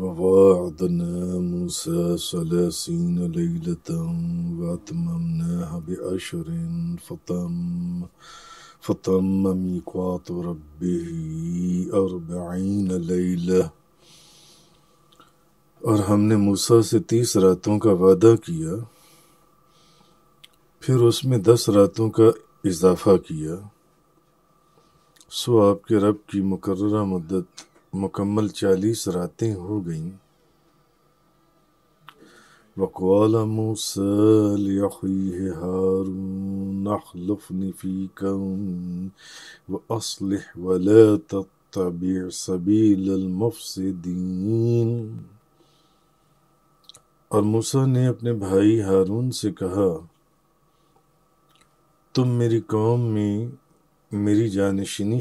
وواعدنا موسى ثلاثين ليلة وأتممناها بأشر فطم فطم ميقات ربه أربعين ليلة और हमने मूसा से तीस रातों का वादा किया फिर उसमें दस रातों का इजाफा किया सो आपके रब की मुकर्रा मदद मुकम्मल चालीस रातें हो गईं वकवाल मूसलिए हारून अखलफनी फ़ी المفسدين और मूसा ने अपने भाई हारून से कहा तुम मेरी कौम में मेरी जानशीनी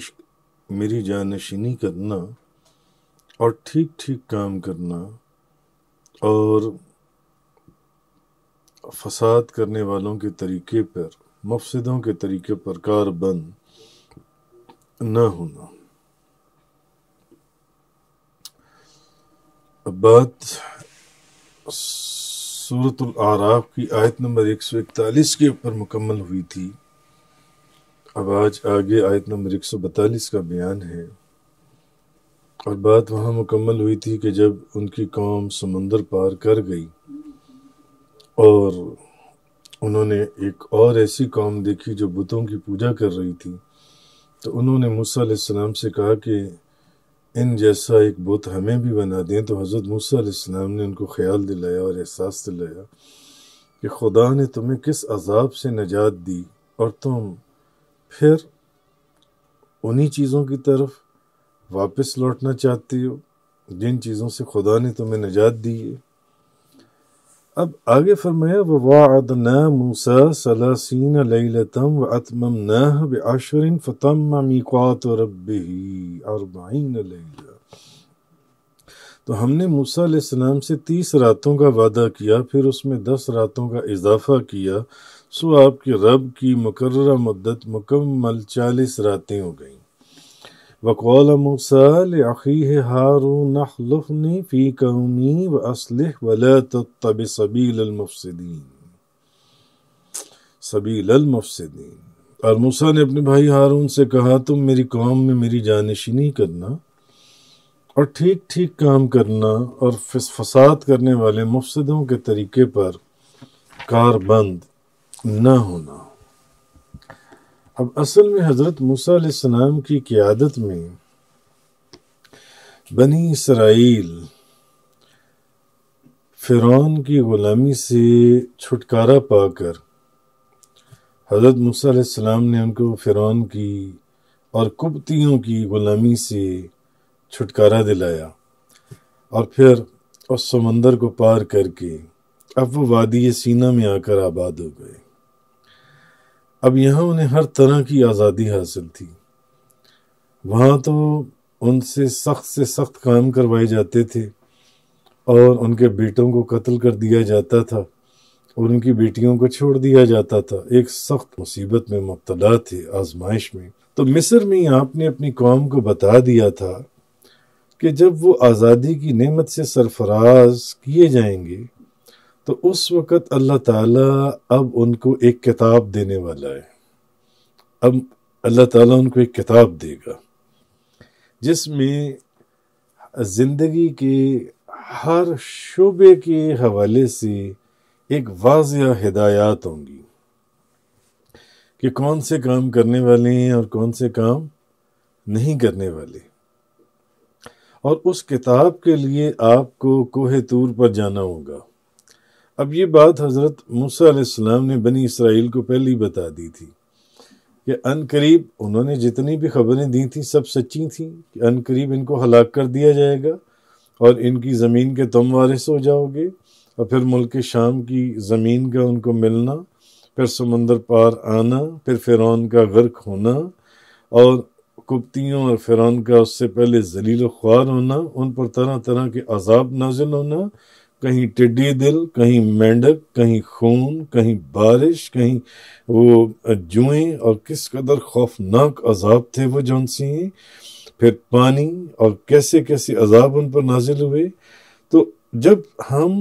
मेरी जानशीनी करना और ठीक ठीक काम करना और फसाद करने वालों के तरीके पर मफसदों के तरीके पर कार बंद न होना बात सूरत आराफ की आयत नंबर 141 के ऊपर मुकम्मल हुई थी अब आज आगे आयत नंबर 142 का बयान है और बात वहाँ मुकम्मल हुई थी कि जब उनकी कौम समंदर पार कर गई और उन्होंने एक और ऐसी कौम देखी जो बुतों की पूजा कर रही थी तो उन्होंने मूसा से कहा कि इन जैसा एक बुत हमें भी बना दें तो हज़रत मूसा ने उनको ख्याल दिलाया और एहसास दिलाया कि खुदा ने तुम्हें किस अजाब से नजात दी और तुम फिर उन्हीं चीज़ों की तरफ वापस लौटना चाहते हो जिन चीज़ों से खुदा ने तुम्हें निजात दी है अब आगे फरमाया न मूसा सलासीन लतम व अतमम नह बशरिन फ़तम मीकात रबी अरबाइन तो हमने मूसा सलाम से तीस रातों का वादा किया फिर उसमें दस रातों का इजाफा किया सो आपके रब की मुकर्र मदत मुकम्मल चालीस रातें हो गईं वक़ौल मूसा लखी हारून नखलफनी फ़ी कौमी व असलह سبيل المفسدين सबीलमफसदीन सबीलमफसदीन और मूसा ने अपने भाई हारून से कहा तुम मेरी कौम में मेरी जानशीनी करना और ठीक ठीक काम करना और फसाद करने वाले मुफसदों के तरीके पर कारबंद न होना अब असल में हज़रत मूसम की क़्यादत में बनी इसराइल फ़िरौन की ग़ुलामी से छुटकारा पाकर हज़रत मूसम ने उनको फ़िरौन की और कुबतियों की ग़ुलामी से छुटकारा दिलाया और फिर उस समंदर को पार करके अब वो वादी सीना में आकर आबाद हो गए अब यहाँ उन्हें हर तरह की आज़ादी हासिल थी वहाँ तो उनसे सख्त से सख्त काम करवाए जाते थे और उनके बेटों को कत्ल कर दिया जाता था और उनकी बेटियों को छोड़ दिया जाता था एक सख्त मुसीबत में मुबतला थे आजमाइश में तो मिस्र में आपने अपनी कौम को बता दिया था कि जब वो आज़ादी की नेमत से सरफराज किए जाएंगे तो उस वक़्त अल्लाह ताला अब उनको एक किताब देने वाला है अब अल्लाह ताला उनको एक किताब देगा जिसमें ज़िंदगी के हर शोबे के हवाले से एक वाज हिदायत होंगी कि कौन से काम करने वाले हैं और कौन से काम नहीं करने वाले और उस किताब के लिए आपको कोहे तूर पर जाना होगा अब ये बात हज़रत मूसा ने बनी इसराइल को पहले ही बता दी थी कि अन करीब उन्होंने जितनी भी खबरें दी थी सब सच्ची थीं कि अन करीब इनको हलाक कर दिया जाएगा और इनकी ज़मीन के तुम वारिस हो जाओगे और फिर मुल्क शाम की ज़मीन का उनको मिलना फिर समंदर पार आना फिर फ़िरौन का गर्क होना और कुप्तियों और फ़िरौन का उससे पहले जलील ख्वार होना उन पर तरह तरह के अजाब नाजिल होना कहीं टिड्डी दिल कहीं मेंढक कहीं खून कहीं बारिश कहीं वो जुएं और किस कदर खौफनाक अजाब थे वो जौन सिंह फिर पानी और कैसे कैसे अजाब उन पर नाजिल हुए तो जब हम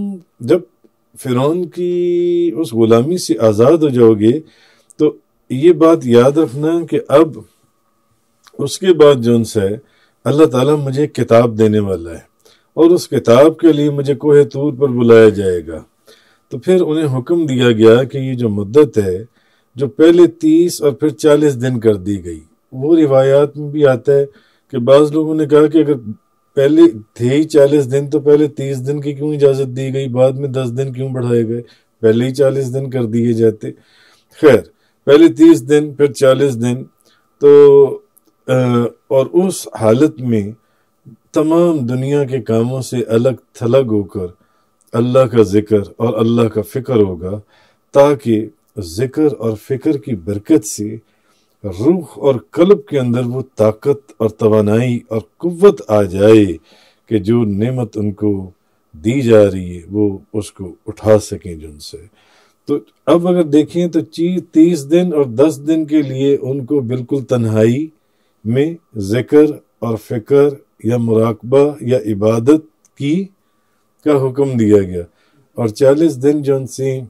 जब फिरौन की उस गुलामी से आज़ाद हो जाओगे तो ये बात याद रखना कि अब उसके बाद जो है अल्लाह ताला मुझे किताब देने वाला है और उस किताब के लिए मुझे कोहे तूर पर बुलाया जाएगा तो फिर उन्हें हुक्म दिया गया कि ये जो मुद्दत है जो पहले तीस और फिर चालीस दिन कर दी गई वो रिवायात में भी आता है कि बाज़ लोगों ने कहा कि अगर पहले थे ही चालीस दिन तो पहले तीस दिन की क्यों इजाज़त दी गई बाद में दस दिन क्यों बढ़ाए गए पहले ही चालीस दिन कर दिए जाते खैर पहले तीस दिन फिर चालीस दिन तो आ, और उस हालत में तमाम दुनिया के कामों से अलग थलग होकर अल्लाह का ज़िक्र और अल्लाह का फ़िक्र होगा ताकि ज़िक्र और फ़िक्र की बरकत से रूह और कल्ब के अंदर वो ताकत और तोानाई और कुत आ जाए कि जो नेमत उनको दी जा रही है वो उसको उठा सकें जिनसे तो अब अगर देखें तो चीज तीस दिन और दस दिन के लिए उनको बिल्कुल तन्हाई में ज़िक्र और फ़िक्र या मुराकबा या इबादत की का हुक्म दिया गया और चालीस दिन जौन सी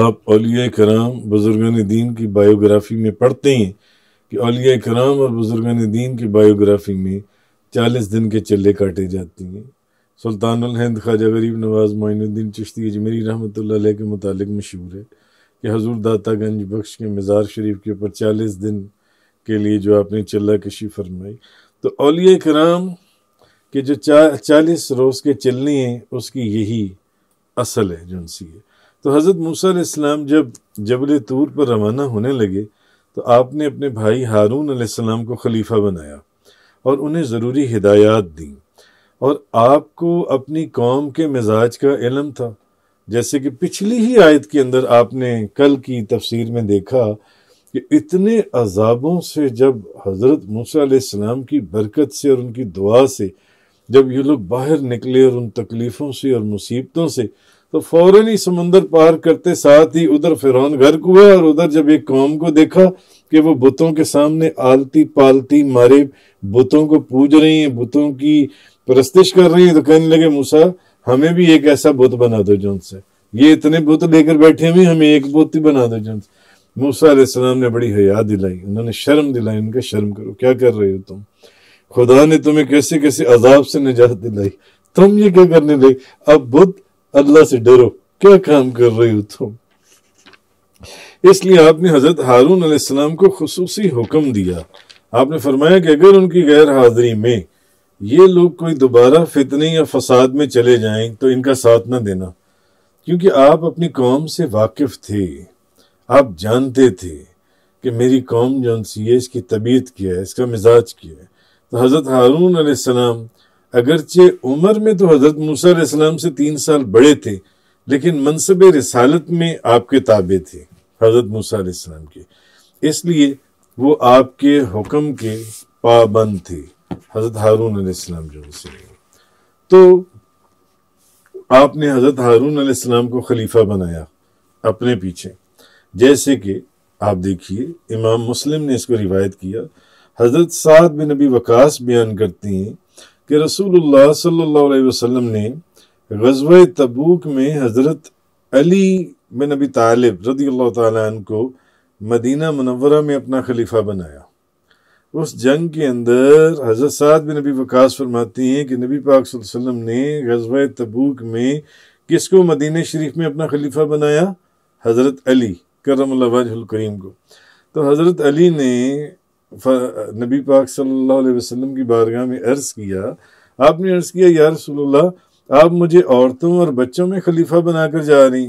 आप अलिया कराम बुजुर्गान दीन की बायोग्राफी में पढ़ते हैं कि अलिया कराम और बुजुर्गान दीन की बायोग्राफी में चालीस दिन के चले काटे जाते हैं सुल्तान हिंद ख्वाजा गरीब नवाज मोनुद्दीन चिश्ती अजमेरी रहमत के मुतालिक मशहूर है कि हजूर गंज बख्श के मज़ार शरीफ के ऊपर चालीस दिन के लिए जो आपने चल्ला कशी फरमाई तो अलिय कराम के जो चा, चालीस रोज़ के चलने हैं उसकी यही असल है जो है तो हज़रत मूसा इस्लाम जब जबल तूर पर रवाना होने लगे तो आपने अपने भाई हारून आसमाम को खलीफा बनाया और उन्हें ज़रूरी हिदायत दी और आपको अपनी कौम के मिजाज का इलम था जैसे कि पिछली ही आयत के अंदर आपने कल की तफसीर में देखा कि इतने अजाबों से जब हज़रत मूसीम की बरकत से और उनकी दुआ से जब ये लोग बाहर निकले और उन तकलीफ़ों से और मुसीबतों से तो फ़ौर ही समंदर पार करते साथ ही उधर फिरौन गर्क हुआ और उधर जब एक कौम को देखा कि वो बुतों के सामने आलती पालती मारे बुतों को पूज रही हैं बुतों की परस्तिश कर रही हैं तो कहने लगे मूसा हमें भी एक ऐसा बुत बना दो जो उनसे ये इतने बुत लेकर बैठे हुए हमें एक बुत ही बना दो जो उनसे मूसा सलाम ने बड़ी हया दिलाई उन्होंने शर्म दिलाई उनका शर्म करो क्या कर रहे हो तुम खुदा ने तुम्हें कैसे कैसे अजाब से निजात दिलाई तुम ये क्या करने लगे अब बुद्ध अल्लाह से डरो क्या काम कर रहे हो तुम इसलिए आपने हजरत हारून सलाम को खसूसी हुक्म दिया आपने फरमाया कि अगर उनकी गैर हाजिरी में ये लोग कोई दोबारा फितने या फसाद में चले जाएं तो इनका साथ ना देना क्योंकि आप अपनी कौम से वाकिफ थे आप जानते थे कि मेरी कौम जो सी है इसकी तबीयत क्या है इसका मिजाज क्या है तो हज़रत हारून सलाम अगरचे उम्र में तो हज़रत मूसा से तीन साल बड़े थे लेकिन मनसब रसालत में आपके ताबे थे हज़रत मूसा के इसलिए वो आपके हुक्म के पाबंद थे हज़रत हारून सलाम जो से तो आपने हज़रत हारून सलाम को खलीफा बनाया अपने पीछे जैसे कि आप देखिए इमाम मुस्लिम ने इसको रिवायत किया हज़रत साद बिन नबी वकास बयान करती हैं कि रसूल सल्ला वसम ने गजब तबूक में हज़रत अली बिन नबी तालिब रदी अल्लाह को मदीना मनवरा में अपना खलीफा बनाया उस जंग के अंदर हज़रत साद बिन नबी वकास फरमाती हैं कि नबी पाक वसल्लम ने गजब तबूक में किसको मदीना शरीफ में अपना खलीफा बनाया हज़रत अली करीम को तो हज़रत अली ने नबी पाक सल्लल्लाहु अलैहि वसल्लम की बारगाह में अर्ज़ किया आपने अर्ज़ किया या रसूलुल्लाह आप मुझे औरतों और बच्चों में खलीफा बनाकर जा रही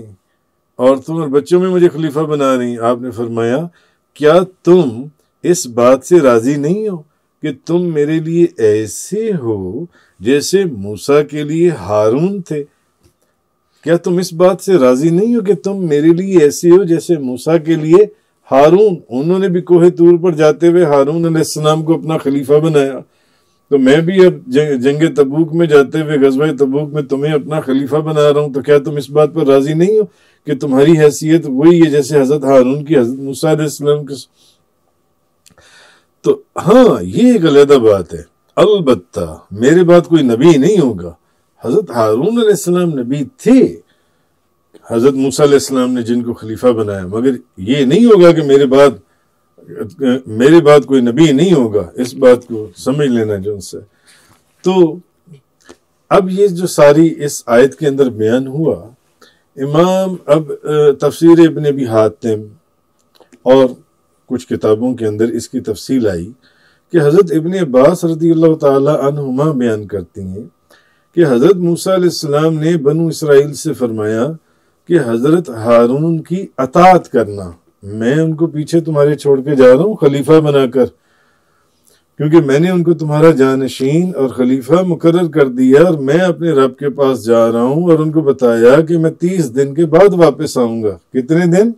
औरतों और बच्चों में मुझे खलीफा बना रही आपने फरमाया क्या तुम इस बात से राज़ी नहीं हो कि तुम मेरे लिए ऐसे हो जैसे मूसा के लिए हारून थे क्या तुम इस बात से राजी नहीं हो कि तुम मेरे लिए ऐसे हो जैसे मूसा के लिए हारून उन्होंने भी कोहे तूर पर जाते हुए हारून अलैहिस्सलाम को अपना खलीफा बनाया तो मैं भी अब जंग तबूक में जाते हुए गजब तबूक में तुम्हें अपना खलीफा बना रहा हूँ तो क्या तुम इस बात पर राजी नहीं हो कि तुम्हारी हैसियत वही है जैसे हजरत हारून की हजरत अलैहिस्सलाम के तो हाँ ये एक अलहदा बात है अलबत्ता मेरे बाद कोई नबी नहीं होगा हज़रत हारून अलैहिस्सलाम नबी थे हज़रत मूसा ने जिनको खलीफा बनाया मगर ये नहीं होगा कि मेरे बाद मेरे बाद कोई नबी नहीं होगा इस बात को समझ लेना जो उनसे तो अब ये जो सारी इस आयत के अंदर बयान हुआ इमाम अब तफसीर इबन अबी हातिम और कुछ किताबों के अंदर इसकी तफसील आई कि हज़रत इबन अब्बास रदी अल्लाह तुमा बयान करती हैं कि हज़रत मूसा ने बनु इसराइल से फरमाया कि हज़रत हारून की अतात करना मैं उनको पीछे तुम्हारे छोड़ के जा रहा हूँ खलीफा बनाकर क्योंकि मैंने उनको तुम्हारा जानशीन और खलीफा मुकर कर दिया और मैं अपने रब के पास जा रहा हूँ और उनको बताया कि मैं तीस दिन के बाद वापस आऊंगा कितने दिन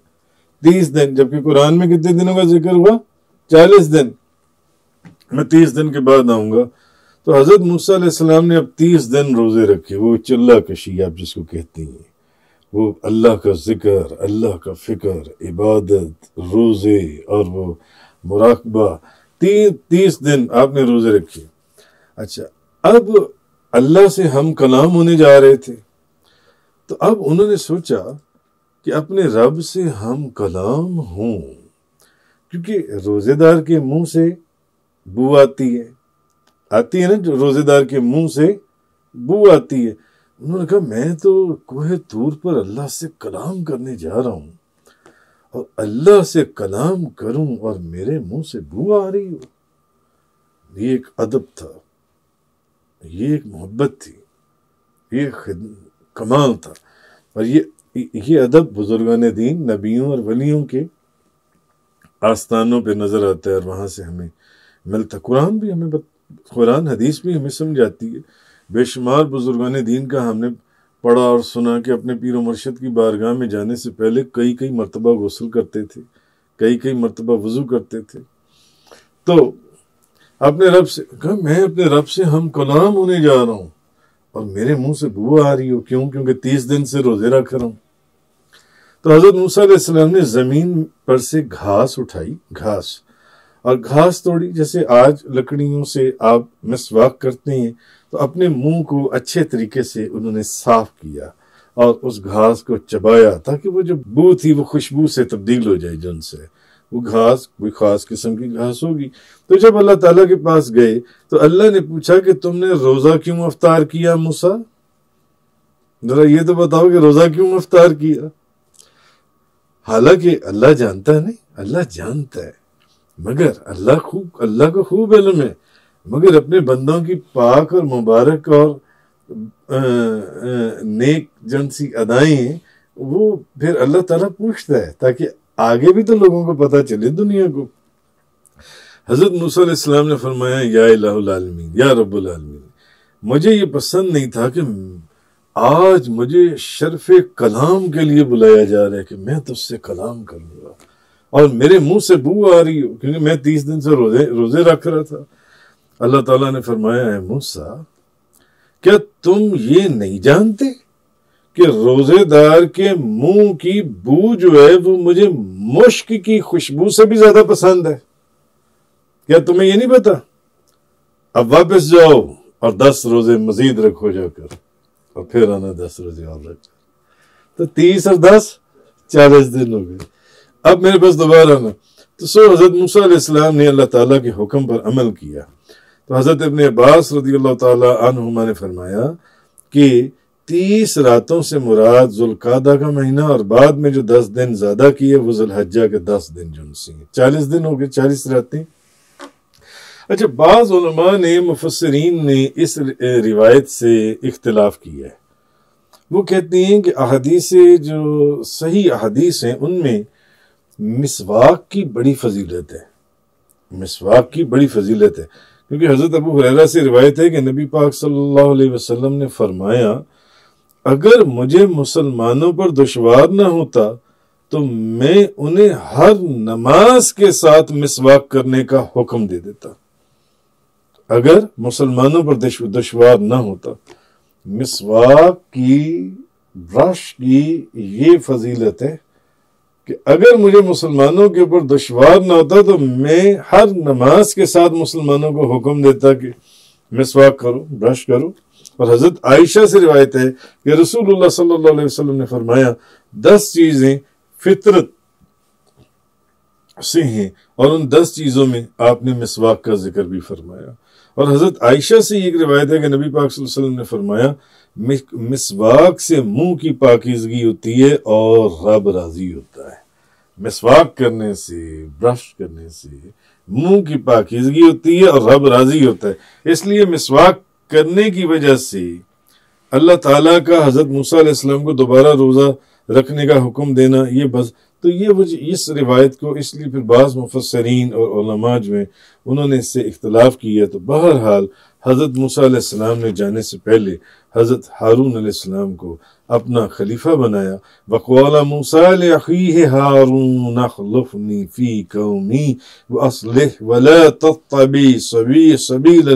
तीस दिन जबकि कुरान में कितने दिनों का जिक्र हुआ चालीस दिन मैं तीस दिन के बाद आऊंगा तो हज़रत मूसा ने अब तीस दिन रोज़े रखे वो चिल्ला कशी आप जिसको कहती हैं वो अल्लाह का ज़िक्र अल्लाह का फ़िक्र इबादत रोज़े और वो मुराकबा ती, तीस दिन आपने रोज़े रखे अच्छा अब अल्लाह से हम कलाम होने जा रहे थे तो अब उन्होंने सोचा कि अपने रब से हम कलाम हों क्योंकि रोज़ेदार के मुंह से बू आती है आती है ना जो रोजेदार के मुंह से बू आती है उन्होंने कहा मैं तो कोहे तूर पर अल्लाह से कलाम करने जा रहा हूं और अल्लाह से कलाम करूं और मेरे मुंह से बू आ रही हो ये एक अदब था ये एक मोहब्बत थी ये कमाल था और ये ये अदब बुजुर्गान दीन नबियों और वलियों के आस्थानों पे नज़र आता है और वहां से हमें मिलता कुरान भी हमें कुरान हदीस भी हमें समझ है बेशुमार बुजुर्गान दीन का हमने पढ़ा और सुना कि अपने पीर मुर्शद की बारगाह में जाने से पहले कई कई मरतबा गसल करते थे कई कई मरतबा वजू करते थे तो अपने रब से कहा मैं अपने रब से हम कलाम होने जा रहा हूँ और मेरे मुंह से बुआ आ रही हो क्यों क्योंकि तीस दिन से रोजे रख रहा हूँ तो हजरत मूसा ने ज़मीन पर से घास उठाई घास और घास तोड़ी जैसे आज लकड़ियों से आप मिसवाक करते हैं तो अपने मुंह को अच्छे तरीके से उन्होंने साफ किया और उस घास को चबाया ताकि वो जो बू थी वो खुशबू से तब्दील हो जाए जन से वो घास कोई ख़ास किस्म की घास होगी तो जब अल्लाह ताला के पास गए तो अल्लाह ने पूछा कि तुमने रोज़ा क्यों अफतार किया मूसा जरा ये तो बताओ कि रोज़ा क्यों अफतार किया हालांकि अल्लाह जानता नहीं अल्लाह जानता है मगर अल्लाह खूब अल्लाह का खूब इलम है मगर अपने बंदों की पाक और मुबारक और नेक जन सी अदाएं वो फिर अल्लाह ताला पूछता है ताकि आगे भी तो लोगों को पता चले दुनिया को हजरत मूसम ने फरमाया या आलमीन या रबालमीन मुझे ये पसंद नहीं था कि आज मुझे शर्फ कलाम के लिए बुलाया जा रहा है कि मैं तुझसे कलाम करूँगा और मेरे मुंह से बू आ रही हो क्योंकि मैं तीस दिन से रोजे रोजे रख रहा था अल्लाह ताला ने फरमाया है मूसा क्या तुम ये नहीं जानते कि रोजेदार के मुंह की बू जो है वो मुझे मुश्क की खुशबू से भी ज्यादा पसंद है क्या तुम्हें ये नहीं पता अब वापस जाओ और दस रोजे मजीद रखो जाकर और फिर आना दस रोजे और रख तो तीस और दस चालीस दिन हो गए अब मेरे पास दोबारा ना तो सो हज़रत मूसा ने अल्लाह ताला के हुक्म पर अमल किया तो हज़रत इबन अब्बास रदी अल्लाह तुमा ने फरमाया कि तीस रातों से मुराद जुल्कादा का महीना और बाद में जो दस दिन ज़्यादा किए वो जुल्हजा के दस दिन जुनसी चालीस दिन हो गए चालीस रातें अच्छा बाज़ ने मुफसरीन ने इस रिवायत से इख्तलाफ किया है वो कहती हैं कि अहदीसें जो सही अहदीस हैं उनमें मिसवाक की बड़ी फजीलत है मिसवाक की बड़ी फजीलत है क्योंकि हज़रत अबू हुरैरा से रिवायत है कि नबी पाक सल्लल्लाहु अलैहि वसल्लम ने फरमाया अगर मुझे मुसलमानों पर दुशवार ना होता तो मैं उन्हें हर नमाज के साथ मिसवाक करने का हुक्म दे देता अगर मुसलमानों पर दुशवार ना होता मिसवाक की ब्रश की ये फजीलत है कि अगर मुझे मुसलमानों के ऊपर दुशवार ना होता तो मैं हर नमाज के साथ मुसलमानों को हुक्म देता कि मिसवाक करो ब्रश करो और हजरत आयशा से रिवायत है कि रसूलुल्लाह सल्लल्लाहु अलैहि वसल्लम ने फरमाया दस चीजें फितरत से हैं और उन दस चीजों में आपने मिसवाक का जिक्र भी फरमाया और हजरत आयशा से एक रिवायत है कि नबी पाक वसल्लम ने फरमाया मिसवाक से मुंह की पाकिजगी होती है और रब राजी होता है मिसवाक करने से ब्रश करने से मुंह की पाकिजगी होती है और रब राजी होता है इसलिए मिसवाक करने की वजह से अल्लाह ताला का हजरत मूसा को दोबारा रोज़ा रखने का हुक्म देना ये बस तो ये वजह इस रिवायत को इसलिए फिर बाज़ मुफसरीन और जो हैं उन्होंने इससे इख्तलाफ किया तो बहरहाल हज़रत मूसा ने जाने से पहले हज़रत हारून को अपना खलीफा बनाया बकवाला मूसा हारून फ़ी कौमी वसलह सबी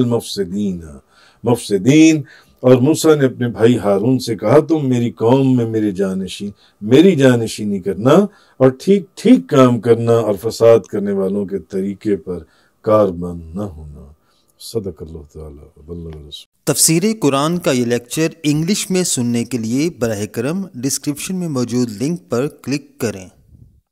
मफसदीन और मूसा ने अपने भाई हारून से कहा तुम मेरी कौम में मेरे जानशी मेरी जानशीनी करना और ठीक ठीक काम करना और फसाद करने वालों के तरीके पर कारबंद न होना तफसर कुरान का ये लेक्चर इंग्लिश में सुनने के लिए बरह करम डिस्क्रिप्शन में मौजूद लिंक पर क्लिक करें